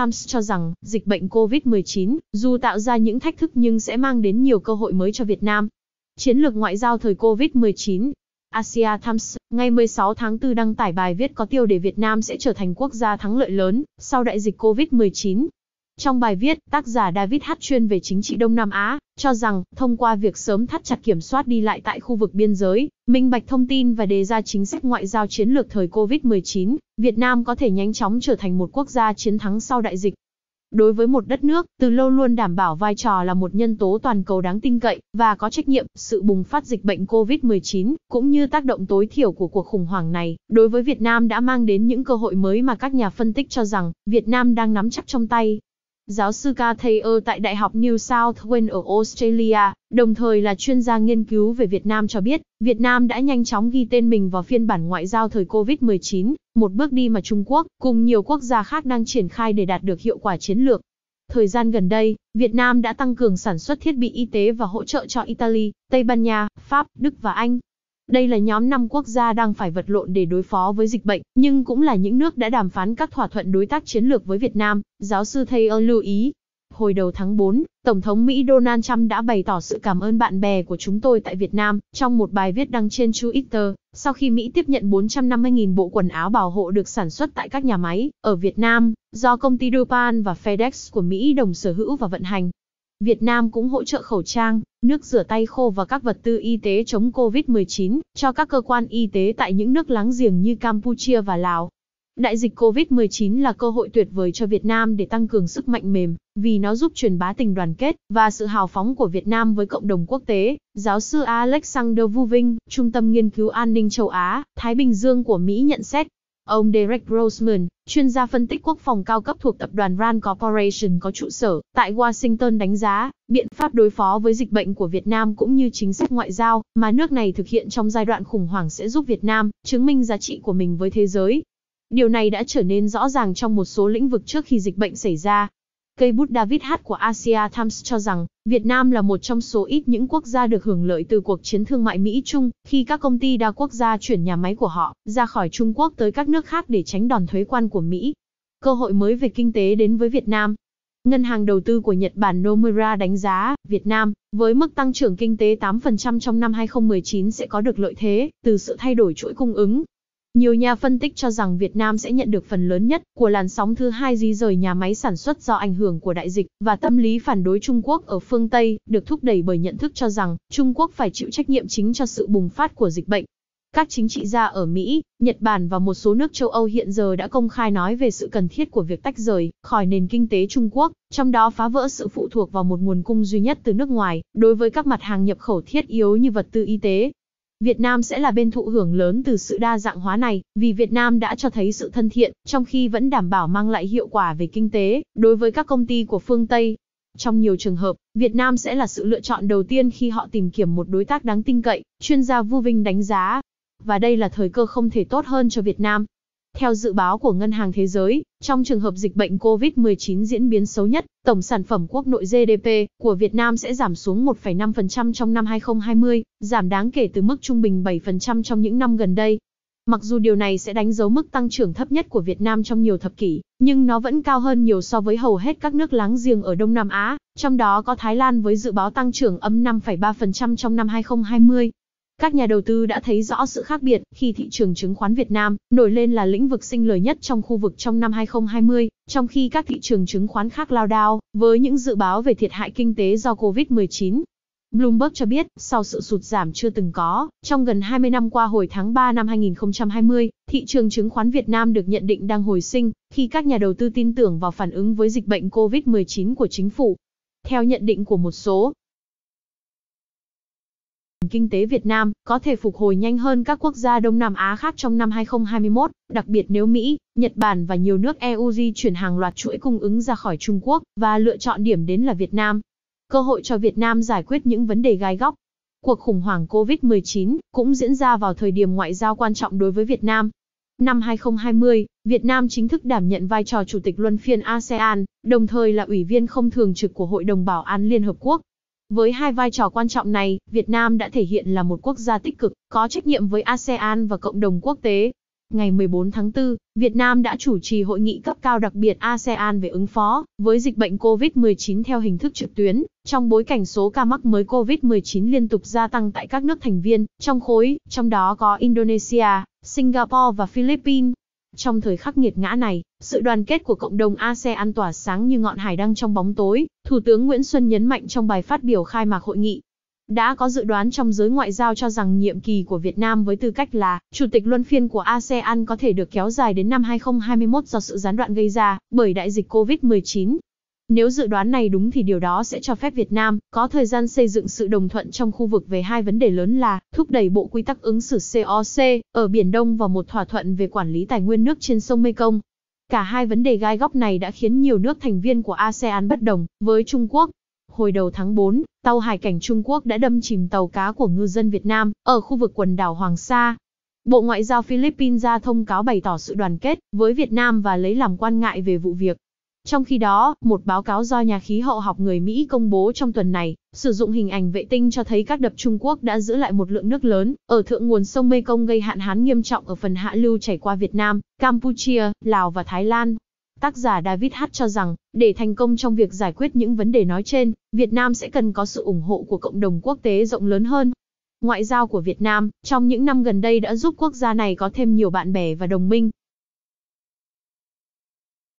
Times cho rằng, dịch bệnh COVID-19, dù tạo ra những thách thức nhưng sẽ mang đến nhiều cơ hội mới cho Việt Nam. Chiến lược ngoại giao thời COVID-19 Asia Times, ngày 16 tháng 4 đăng tải bài viết có tiêu đề Việt Nam sẽ trở thành quốc gia thắng lợi lớn sau đại dịch COVID-19. Trong bài viết, tác giả David H. chuyên về chính trị Đông Nam Á, cho rằng, thông qua việc sớm thắt chặt kiểm soát đi lại tại khu vực biên giới, minh bạch thông tin và đề ra chính sách ngoại giao chiến lược thời COVID-19, Việt Nam có thể nhanh chóng trở thành một quốc gia chiến thắng sau đại dịch. Đối với một đất nước, từ lâu luôn đảm bảo vai trò là một nhân tố toàn cầu đáng tin cậy và có trách nhiệm, sự bùng phát dịch bệnh COVID-19 cũng như tác động tối thiểu của cuộc khủng hoảng này, đối với Việt Nam đã mang đến những cơ hội mới mà các nhà phân tích cho rằng Việt Nam đang nắm chắc trong tay giáo sư Carthayer tại Đại học New South Wales ở Australia, đồng thời là chuyên gia nghiên cứu về Việt Nam cho biết, Việt Nam đã nhanh chóng ghi tên mình vào phiên bản ngoại giao thời COVID-19, một bước đi mà Trung Quốc, cùng nhiều quốc gia khác đang triển khai để đạt được hiệu quả chiến lược. Thời gian gần đây, Việt Nam đã tăng cường sản xuất thiết bị y tế và hỗ trợ cho Italy, Tây Ban Nha, Pháp, Đức và Anh. Đây là nhóm 5 quốc gia đang phải vật lộn để đối phó với dịch bệnh, nhưng cũng là những nước đã đàm phán các thỏa thuận đối tác chiến lược với Việt Nam, giáo sư Thayer lưu ý. Hồi đầu tháng 4, Tổng thống Mỹ Donald Trump đã bày tỏ sự cảm ơn bạn bè của chúng tôi tại Việt Nam trong một bài viết đăng trên Twitter, sau khi Mỹ tiếp nhận 450.000 bộ quần áo bảo hộ được sản xuất tại các nhà máy ở Việt Nam do công ty Dupan và FedEx của Mỹ đồng sở hữu và vận hành. Việt Nam cũng hỗ trợ khẩu trang, nước rửa tay khô và các vật tư y tế chống COVID-19 cho các cơ quan y tế tại những nước láng giềng như Campuchia và Lào. Đại dịch COVID-19 là cơ hội tuyệt vời cho Việt Nam để tăng cường sức mạnh mềm, vì nó giúp truyền bá tình đoàn kết và sự hào phóng của Việt Nam với cộng đồng quốc tế. Giáo sư Alexander Vu Vinh, Trung tâm Nghiên cứu An ninh châu Á, Thái Bình Dương của Mỹ nhận xét, Ông Derek Roseman, chuyên gia phân tích quốc phòng cao cấp thuộc tập đoàn RAND Corporation có trụ sở tại Washington đánh giá, biện pháp đối phó với dịch bệnh của Việt Nam cũng như chính sách ngoại giao mà nước này thực hiện trong giai đoạn khủng hoảng sẽ giúp Việt Nam chứng minh giá trị của mình với thế giới. Điều này đã trở nên rõ ràng trong một số lĩnh vực trước khi dịch bệnh xảy ra, Cây bút David H. của Asia Times cho rằng, Việt Nam là một trong số ít những quốc gia được hưởng lợi từ cuộc chiến thương mại Mỹ-Trung, khi các công ty đa quốc gia chuyển nhà máy của họ ra khỏi Trung Quốc tới các nước khác để tránh đòn thuế quan của Mỹ. Cơ hội mới về kinh tế đến với Việt Nam. Ngân hàng đầu tư của Nhật Bản Nomura đánh giá, Việt Nam, với mức tăng trưởng kinh tế 8% trong năm 2019 sẽ có được lợi thế từ sự thay đổi chuỗi cung ứng, nhiều nhà phân tích cho rằng Việt Nam sẽ nhận được phần lớn nhất của làn sóng thứ hai di rời nhà máy sản xuất do ảnh hưởng của đại dịch và tâm lý phản đối Trung Quốc ở phương Tây, được thúc đẩy bởi nhận thức cho rằng Trung Quốc phải chịu trách nhiệm chính cho sự bùng phát của dịch bệnh. Các chính trị gia ở Mỹ, Nhật Bản và một số nước châu Âu hiện giờ đã công khai nói về sự cần thiết của việc tách rời khỏi nền kinh tế Trung Quốc, trong đó phá vỡ sự phụ thuộc vào một nguồn cung duy nhất từ nước ngoài đối với các mặt hàng nhập khẩu thiết yếu như vật tư y tế, Việt Nam sẽ là bên thụ hưởng lớn từ sự đa dạng hóa này, vì Việt Nam đã cho thấy sự thân thiện, trong khi vẫn đảm bảo mang lại hiệu quả về kinh tế, đối với các công ty của phương Tây. Trong nhiều trường hợp, Việt Nam sẽ là sự lựa chọn đầu tiên khi họ tìm kiếm một đối tác đáng tin cậy, chuyên gia Vu Vinh đánh giá. Và đây là thời cơ không thể tốt hơn cho Việt Nam, theo dự báo của Ngân hàng Thế giới, trong trường hợp dịch bệnh COVID-19 diễn biến xấu nhất, tổng sản phẩm quốc nội GDP của Việt Nam sẽ giảm xuống 1,5% trong năm 2020, giảm đáng kể từ mức trung bình 7% trong những năm gần đây. Mặc dù điều này sẽ đánh dấu mức tăng trưởng thấp nhất của Việt Nam trong nhiều thập kỷ, nhưng nó vẫn cao hơn nhiều so với hầu hết các nước láng giềng ở Đông Nam Á, trong đó có Thái Lan với dự báo tăng trưởng âm 5,3% trong năm 2020. Các nhà đầu tư đã thấy rõ sự khác biệt khi thị trường chứng khoán Việt Nam nổi lên là lĩnh vực sinh lời nhất trong khu vực trong năm 2020, trong khi các thị trường chứng khoán khác lao đao với những dự báo về thiệt hại kinh tế do COVID-19. Bloomberg cho biết, sau sự sụt giảm chưa từng có, trong gần 20 năm qua hồi tháng 3 năm 2020, thị trường chứng khoán Việt Nam được nhận định đang hồi sinh, khi các nhà đầu tư tin tưởng vào phản ứng với dịch bệnh COVID-19 của chính phủ. Theo nhận định của một số kinh tế Việt Nam có thể phục hồi nhanh hơn các quốc gia Đông Nam Á khác trong năm 2021, đặc biệt nếu Mỹ, Nhật Bản và nhiều nước EU di chuyển hàng loạt chuỗi cung ứng ra khỏi Trung Quốc và lựa chọn điểm đến là Việt Nam. Cơ hội cho Việt Nam giải quyết những vấn đề gai góc. Cuộc khủng hoảng COVID-19 cũng diễn ra vào thời điểm ngoại giao quan trọng đối với Việt Nam. Năm 2020, Việt Nam chính thức đảm nhận vai trò chủ tịch luân phiên ASEAN, đồng thời là ủy viên không thường trực của Hội đồng Bảo an Liên Hợp Quốc. Với hai vai trò quan trọng này, Việt Nam đã thể hiện là một quốc gia tích cực, có trách nhiệm với ASEAN và cộng đồng quốc tế. Ngày 14 tháng 4, Việt Nam đã chủ trì hội nghị cấp cao đặc biệt ASEAN về ứng phó với dịch bệnh COVID-19 theo hình thức trực tuyến, trong bối cảnh số ca mắc mới COVID-19 liên tục gia tăng tại các nước thành viên trong khối, trong đó có Indonesia, Singapore và Philippines. Trong thời khắc nghiệt ngã này, sự đoàn kết của cộng đồng ASEAN tỏa sáng như ngọn hải đăng trong bóng tối, Thủ tướng Nguyễn Xuân nhấn mạnh trong bài phát biểu khai mạc hội nghị. Đã có dự đoán trong giới ngoại giao cho rằng nhiệm kỳ của Việt Nam với tư cách là chủ tịch luân phiên của ASEAN có thể được kéo dài đến năm 2021 do sự gián đoạn gây ra bởi đại dịch COVID-19. Nếu dự đoán này đúng thì điều đó sẽ cho phép Việt Nam có thời gian xây dựng sự đồng thuận trong khu vực về hai vấn đề lớn là thúc đẩy bộ quy tắc ứng xử COC ở Biển Đông và một thỏa thuận về quản lý tài nguyên nước trên sông Mekong. Cả hai vấn đề gai góc này đã khiến nhiều nước thành viên của ASEAN bất đồng với Trung Quốc. Hồi đầu tháng 4, tàu hải cảnh Trung Quốc đã đâm chìm tàu cá của ngư dân Việt Nam ở khu vực quần đảo Hoàng Sa. Bộ Ngoại giao Philippines ra thông cáo bày tỏ sự đoàn kết với Việt Nam và lấy làm quan ngại về vụ việc. Trong khi đó, một báo cáo do nhà khí hậu học người Mỹ công bố trong tuần này, sử dụng hình ảnh vệ tinh cho thấy các đập Trung Quốc đã giữ lại một lượng nước lớn ở thượng nguồn sông Mekong gây hạn hán nghiêm trọng ở phần hạ lưu chảy qua Việt Nam, Campuchia, Lào và Thái Lan. Tác giả David H. cho rằng, để thành công trong việc giải quyết những vấn đề nói trên, Việt Nam sẽ cần có sự ủng hộ của cộng đồng quốc tế rộng lớn hơn. Ngoại giao của Việt Nam, trong những năm gần đây đã giúp quốc gia này có thêm nhiều bạn bè và đồng minh,